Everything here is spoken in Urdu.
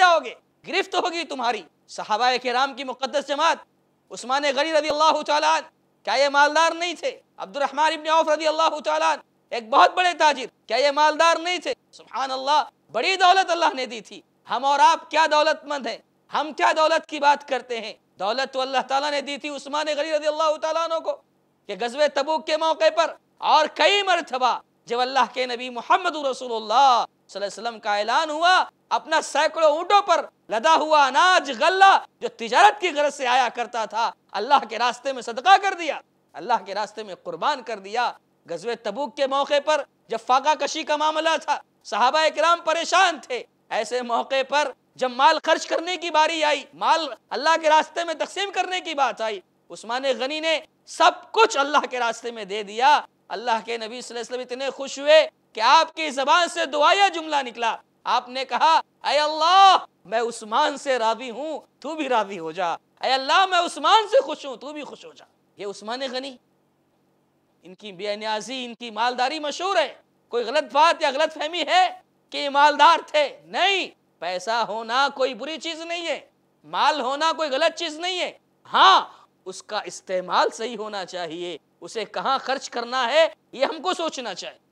جاؤ گے گرفت ہوگی تمہاری صحابہ کرام کی مقدس جماعت عثمان غری رضی اللہ تعالیٰ کیا یہ مالدار نہیں تھے عبد الرحمن ابن عوف رضی اللہ تعالیٰ ایک بہت بڑے تاجر کیا یہ مالدار نہیں تھے سبحان اللہ بڑی دولت اللہ نے دی تھی ہم اور آپ کیا دولت مند ہیں ہم کیا دولت کی بات کرتے ہیں دولت تو اللہ تعالیٰ نے دی تھی عثمان غری رضی اللہ تعالیٰ کو کہ غزوہ تبوک کے موقع پر اور کئی مرتبہ جب اللہ کے نبی محمد رسول اللہ صلی اللہ علیہ وسلم کا اعلان ہوا اپنا سیکڑوں اونٹوں پر لدا ہوا اناج غلہ جو تجارت کی غرض سے آیا کرتا تھا اللہ کے راستے میں صدقہ کر دیا اللہ کے راستے میں قربان کر دیا غزوہ تبوک کے موقع پر جب فاقہ کشی کا معاملہ تھا صحابہ اکرام پریشان تھے ایسے موقع پر جب مال خرچ کرنے کی باری آئی مال اللہ کے راستے میں تقسیم کرنے کی بات آئی عثمان غنی نے سب کچھ اللہ کے راستے میں دے دیا اللہ کے نبی صلی اللہ علیہ وسلم اتنے خوش ہوئے کہ آپ کی زبان سے دعایا جملہ نکلا آپ نے کہا اے اللہ میں عثمان سے راضی ہوں تو بھی راضی ہو جا اے اللہ میں عثمان سے خوش ہوں تو بھی خوش ہو جا یہ عثمان غنی ان کی بے نیازی ان کی مالداری مشہور ہے کوئی غلط بات یا غلط فہمی ہے کہ یہ مالدار تھے نہیں پیسہ ہونا کوئی بری چیز نہیں ہے مال ہونا کوئی غلط چیز نہیں ہے ہاں اس کا استعمال صحیح ہونا چاہیے اسے کہاں خرچ کرنا ہے یہ ہم کو سوچنا چاہیے